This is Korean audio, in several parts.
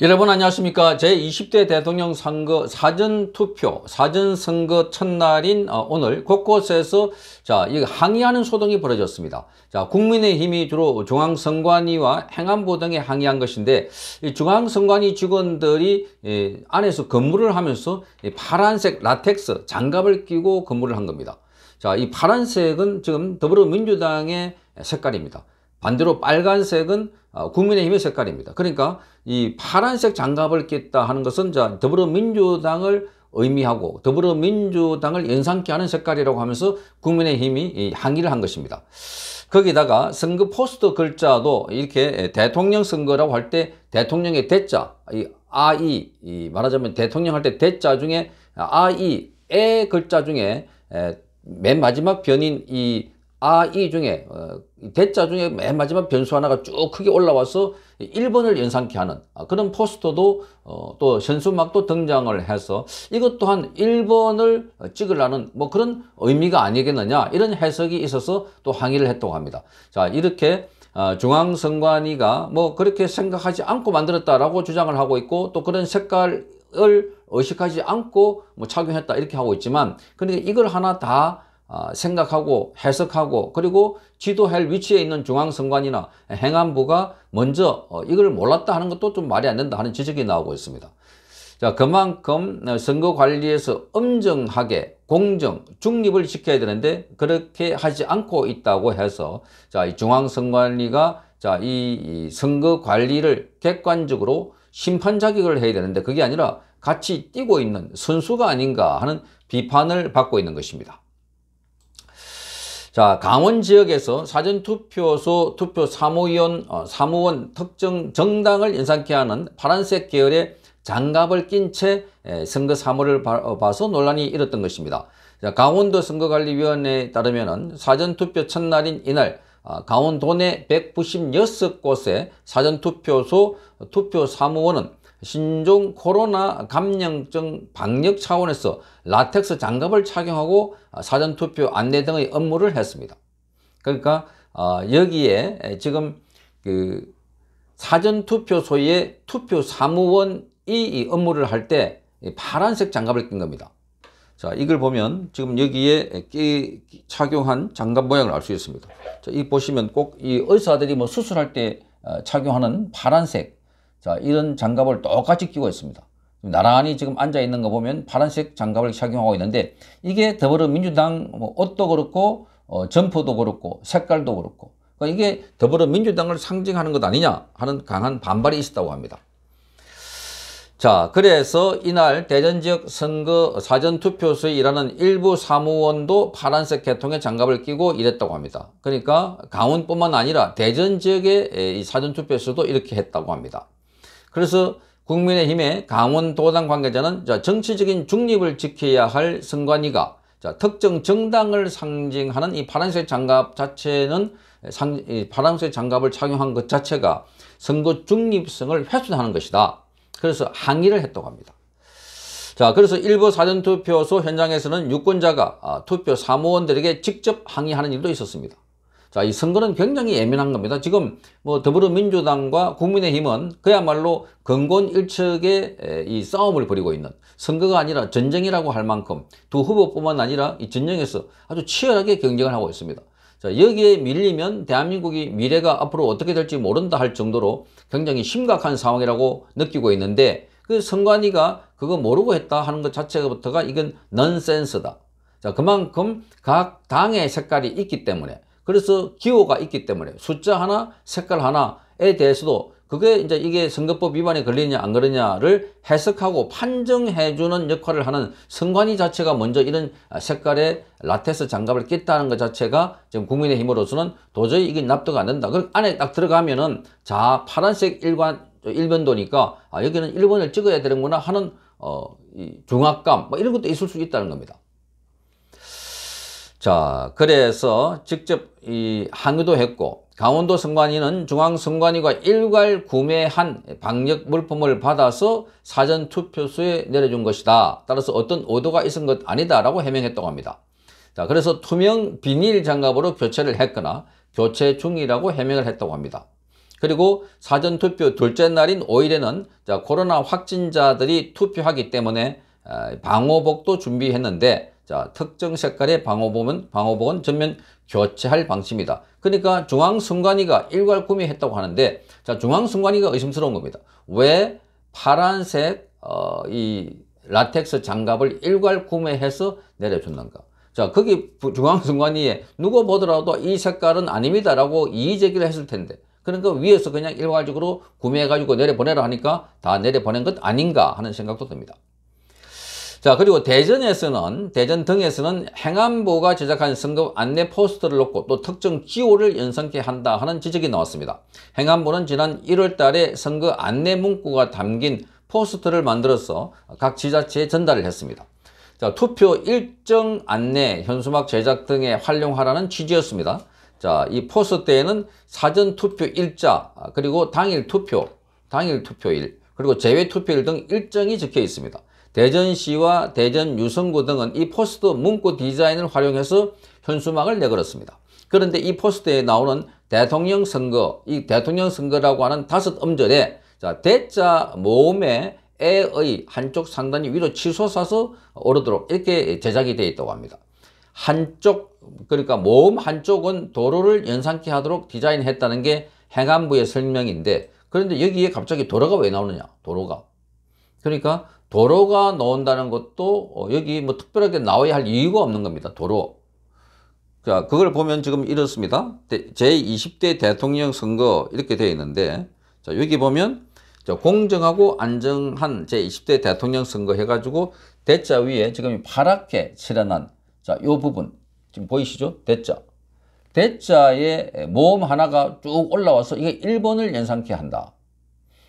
여러분 안녕하십니까 제20대 대통령 선거 사전투표 사전선거 첫날인 어, 오늘 곳곳에서 자 항의하는 소동이 벌어졌습니다 자 국민의힘이 주로 중앙선관위와 행안부 등에 항의한 것인데 이 중앙선관위 직원들이 이 예, 안에서 근무를 하면서 이 파란색 라텍스 장갑을 끼고 근무를 한 겁니다 자 이 파란색은 지금 더불어민주당의 색깔입니다 반대로 빨간색은 어, 국민의힘의 색깔입니다. 그러니까 이 파란색 장갑을 끼다 하는 것은 자 더불어민주당을 의미하고 더불어민주당을 연상케 하는 색깔이라고 하면서 국민의힘이 항의를 한 것입니다. 거기다가 선거 포스터 글자도 이렇게 대통령 선거라고 할 때 대통령의 대자, 이 아이, 이 말하자면 대통령 할 때 대자 중에 아이, 의 글자 중에 맨 마지막 변인 이 아이 중에 어, 대자 중에 맨 마지막 변수 하나가 쭉 크게 올라와서 1번을 연상케 하는 아, 그런 포스터도 어, 또 현수막도 등장을 해서 이것 또한 1번을 찍으려는 뭐 그런 의미가 아니겠느냐 이런 해석이 있어서 또 항의를 했다고 합니다. 자 이렇게 아, 중앙선관위가 뭐 그렇게 생각하지 않고 만들었다라고 주장을 하고 있고 또 그런 색깔을 의식하지 않고 뭐 착용했다 이렇게 하고 있지만 그런데 그러니까 이걸 하나 다 아, 생각하고 해석하고 그리고 지도할 위치에 있는 중앙선관이나 행안부가 먼저 어, 이걸 몰랐다 하는 것도 좀 말이 안 된다 하는 지적이 나오고 있습니다. 자 그만큼 어, 선거관리에서 엄정하게 공정, 중립을 지켜야 되는데 그렇게 하지 않고 있다고 해서 자 이 중앙선관위가 자 이 선거관리를 객관적으로 심판 자격을 해야 되는데 그게 아니라 같이 뛰고 있는 선수가 아닌가 하는 비판을 받고 있는 것입니다. 자, 강원 지역에서 사전투표소 투표 사무위원, 어, 사무원 특정 정당을 연상케 하는 파란색 계열의 장갑을 낀 채 선거 사무를 어, 봐서 논란이 일었던 것입니다. 자, 강원도 선거관리위원회에 따르면 사전투표 첫날인 이날 어, 아, 강원도 내 196곳의 사전투표소 투표사무원은 신종 코로나 감염증 방역 차원에서 라텍스 장갑을 착용하고 사전투표 안내 등의 업무를 했습니다. 그러니까 어, 여기에 지금 그 사전투표소의 투표사무원이 이 업무를 할 때 파란색 장갑을 낀 겁니다. 자, 이걸 보면 지금 여기에 끼, 착용한 장갑 모양을 알 수 있습니다. 자, 이 보시면 꼭 이 의사들이 뭐 수술할 때 어, 착용하는 파란색 자, 이런 장갑을 똑같이 끼고 있습니다. 나란히 지금 앉아 있는 거 보면 파란색 장갑을 착용하고 있는데 이게 더불어민주당 뭐 옷도 그렇고 어, 점포도 그렇고 색깔도 그렇고 그러니까 이게 더불어민주당을 상징하는 것 아니냐 하는 강한 반발이 있었다고 합니다. 자 그래서 이날 대전 지역 선거 사전투표소에 일하는 일부 사무원도 파란색 계통의 장갑을 끼고 일했다고 합니다. 그러니까 강원뿐만 아니라 대전 지역의 사전투표소도 이렇게 했다고 합니다. 그래서 국민의힘의 강원도당 관계자는 정치적인 중립을 지켜야 할 선관위가 특정 정당을 상징하는 이 파란색 장갑 자체는 상, 파란색 장갑을 착용한 것 자체가 선거 중립성을 훼손하는 것이다. 그래서 항의를 했다고 합니다. 자, 그래서 일부 사전투표소 현장에서는 유권자가 아, 투표 사무원들에게 직접 항의하는 일도 있었습니다. 자, 이 선거는 굉장히 예민한 겁니다. 지금 뭐 더불어민주당과 국민의힘은 그야말로 건곤 일척의 이 싸움을 벌이고 있는 선거가 아니라 전쟁이라고 할 만큼 두 후보뿐만 아니라 이 전쟁에서 아주 치열하게 경쟁을 하고 있습니다. 자, 여기에 밀리면 대한민국이 미래가 앞으로 어떻게 될지 모른다 할 정도로 굉장히 심각한 상황이라고 느끼고 있는데 그 선관위가 그거 모르고 했다 하는 것 자체부터가 이건 넌센스다. 자, 그만큼 각 당의 색깔이 있기 때문에 그래서 기호가 있기 때문에 숫자 하나, 색깔 하나에 대해서도 그게 이제 이게 선거법 위반에 걸리냐 안 걸리냐를 해석하고 판정해주는 역할을 하는 선관위 자체가 먼저 이런 색깔의 라테스 장갑을 꼈다는 것 자체가 지금 국민의힘으로서는 도저히 이게 납득 안 된다. 그 안에 딱 들어가면은 자 파란색 일관 일변도니까 아 여기는 일번을 찍어야 되는구나 하는 어, 이 중압감 뭐 이런 것도 있을 수 있다는 겁니다. 자, 그래서 직접 이 항의도 했고 강원도 선관위는 중앙선관위가 일괄 구매한 방역 물품을 받아서 사전 투표소에 내려준 것이다. 따라서 어떤 오도가 있은 것 아니다라고 해명했다고 합니다. 자, 그래서 투명 비닐 장갑으로 교체를 했거나 교체 중이라고 해명을 했다고 합니다. 그리고 사전 투표 둘째 날인 5일에는 자, 코로나 확진자들이 투표하기 때문에 아, 방호복도 준비했는데 자, 특정 색깔의 방호복은, 방호복은 전면 교체할 방침이다. 그러니까 중앙선관위가 일괄 구매했다고 하는데, 자, 중앙선관위가 의심스러운 겁니다. 왜 파란색, 어, 이 라텍스 장갑을 일괄 구매해서 내려줬는가? 자, 거기 중앙선관위에 누구 보더라도 이 색깔은 아닙니다라고 이의 제기를 했을 텐데, 그러니까 위에서 그냥 일괄적으로 구매해가지고 내려보내라 하니까 다 내려보낸 것 아닌가 하는 생각도 듭니다. 자 그리고 대전에서는 대전 등에서는 행안부가 제작한 선거 안내 포스터를 놓고 또 특정 기호를 연상케 한다 하는 지적이 나왔습니다. 행안부는 지난 1월 달에 선거 안내 문구가 담긴 포스터를 만들어서 각 지자체에 전달을 했습니다. 자, 투표 일정 안내, 현수막 제작 등에 활용하라는 취지였습니다. 자, 이 포스터에는 사전 투표 일자, 그리고 당일 투표, 당일 투표일, 그리고 제외 투표일 등 일정이 적혀 있습니다. 대전시와 대전 유성구 등은 이 포스트 문구 디자인을 활용해서 현수막을 내걸었습니다. 그런데 이 포스트에 나오는 대통령 선거, 이 대통령 선거라고 하는 다섯 음절에 자, 대자 모음에 에의 한쪽 상단이 위로 치솟아서 오르도록 이렇게 제작이 되어 있다고 합니다. 한쪽 그러니까 모음 한쪽은 도로를 연상케 하도록 디자인했다는 게 행안부의 설명인데 그런데 여기에 갑자기 도로가 왜 나오느냐 도로가 그러니까 도로가 나온다는 것도 어, 여기 뭐 특별하게 나와야 할 이유가 없는 겁니다. 도로. 자, 그걸 보면 지금 이렇습니다. 제20대 대통령 선거 이렇게 되어 있는데 자, 여기 보면 공정하고 안정한 제20대 대통령 선거 해가지고 대자 위에 지금 파랗게 칠해난 자, 요 부분 지금 보이시죠? 대자. 대자에 모음 하나가 쭉 올라와서 이게 1번을 연상케 한다.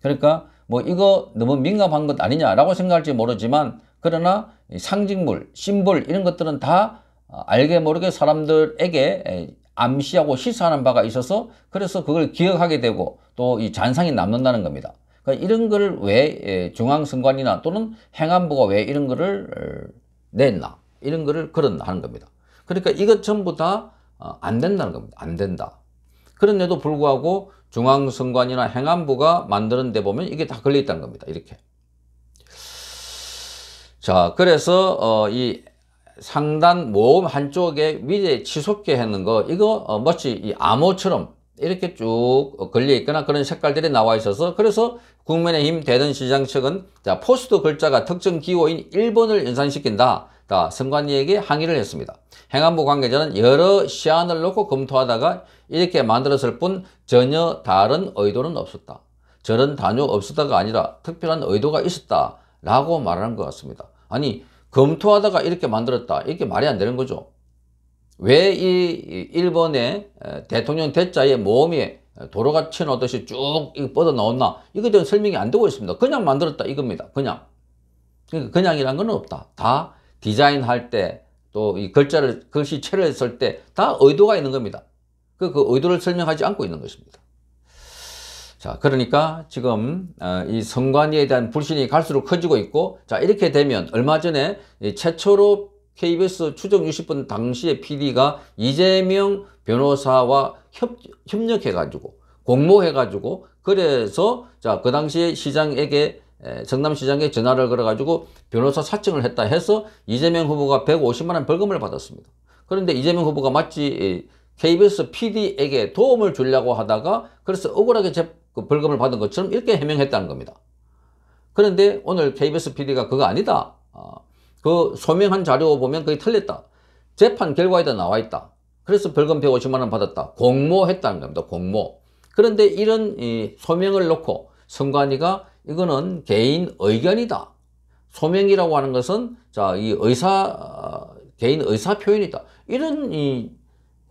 그러니까 뭐 이거 너무 민감한 것 아니냐라고 생각할지 모르지만 그러나 상징물, 심볼 이런 것들은 다 어, 알게 모르게 사람들에게 암시하고 시사하는 바가 있어서 그래서 그걸 기억하게 되고 또 이 잔상이 남는다는 겁니다. 그러니까 이런 걸 왜 중앙선관이나 또는 행안부가 왜 이런 거를 어, 냈나 이런 거를 그런 하는 겁니다. 그러니까 이것 전부 다안 어, 된다는 겁니다. 안 된다. 그런데도 불구하고 중앙선관위나 행안부가 만드는 데 보면 이게 다 걸려 있다는 겁니다. 이렇게. 자, 그래서 어, 이 상단 모음 한쪽에 위에 치솟게 했는 거 이거 어, 마치 이 암호처럼 이렇게 쭉 걸려 있거나 그런 색깔들이 나와 있어서 그래서 국민의힘 대전시장 측은 자, 포스트 글자가 특정 기호인 1번을 연상시킨다. 선관위에게 항의를 했습니다. 행안부 관계자는 여러 시안을 놓고 검토하다가 이렇게 만들었을 뿐 전혀 다른 의도는 없었다. 저런 단요 없었다가 아니라 특별한 의도가 있었다 라고 말하는 것 같습니다. 아니 검토하다가 이렇게 만들었다 이렇게 말이 안 되는 거죠. 왜 이 일본의 대통령 대자의 모험에 도로가 튀어나오듯이 쭉 뻗어 나왔나 이거에 설명이 안 되고 있습니다. 그냥 만들었다 이겁니다. 그냥. 그러니까 그냥이란 건 없다. 다 디자인할 때또 이 글자를 글씨체를 했을 때 다 의도가 있는 겁니다. 그, 그 의도를 설명하지 않고 있는 것입니다. 자, 그러니까 지금 어, 이 선관위에 대한 불신이 갈수록 커지고 있고 자 이렇게 되면 얼마 전에 최초로 KBS 추정 60분 당시의 PD가 이재명 변호사와 협, 협력해가지고 공모해가지고 그래서 자그 당시에 시장에게 예, 성남시장에 전화를 걸어가지고 변호사 사칭을 했다 해서 이재명 후보가 150만 원 벌금을 받았습니다. 그런데 이재명 후보가 마치 KBS PD에게 도움을 주려고 하다가 그래서 억울하게 그 벌금을 받은 것처럼 이렇게 해명했다는 겁니다. 그런데 오늘 KBS PD가 그거 아니다. 아, 그 소명한 자료 보면 거의 틀렸다. 재판 결과에다 나와 있다. 그래서 벌금 150만 원 받았다. 공모했다는 겁니다. 공모. 그런데 이런 이 소명을 놓고 선관위가 이거는 개인 의견이다. 소명이라고 하는 것은 자, 이 의사 어, 개인 의사 표현이다. 이런 이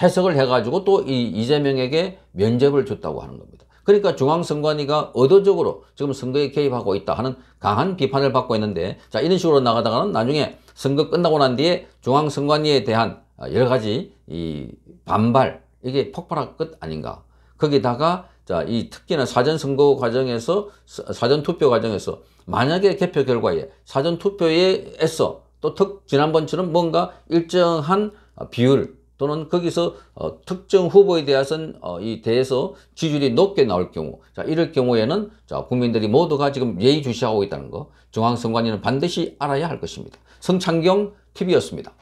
해석을 해가지고 또 이 이재명에게 면접을 줬다고 하는 겁니다. 그러니까 중앙선관위가 의도적으로 지금 선거에 개입하고 있다 하는 강한 비판을 받고 있는데 자 이런 식으로 나가다가는 나중에 선거 끝나고 난 뒤에 중앙선관위에 대한 여러 가지 이 반발 이게 폭발할 것 아닌가 거기다가 자, 이특기나 사전 선거 과정에서 사전 투표 과정에서 만약에 개표 결과에 사전 투표에 애써 또 특, 지난번처럼 뭔가 일정한 비율 또는 거기서 어, 특정 후보에 대해서는 어, 이 대해서 지지율이 높게 나올 경우 자 이럴 경우에는 자 국민들이 모두가 지금 예의주시하고 있다는 거 중앙선관위는 반드시 알아야 할 것입니다. 성창경 TV였습니다.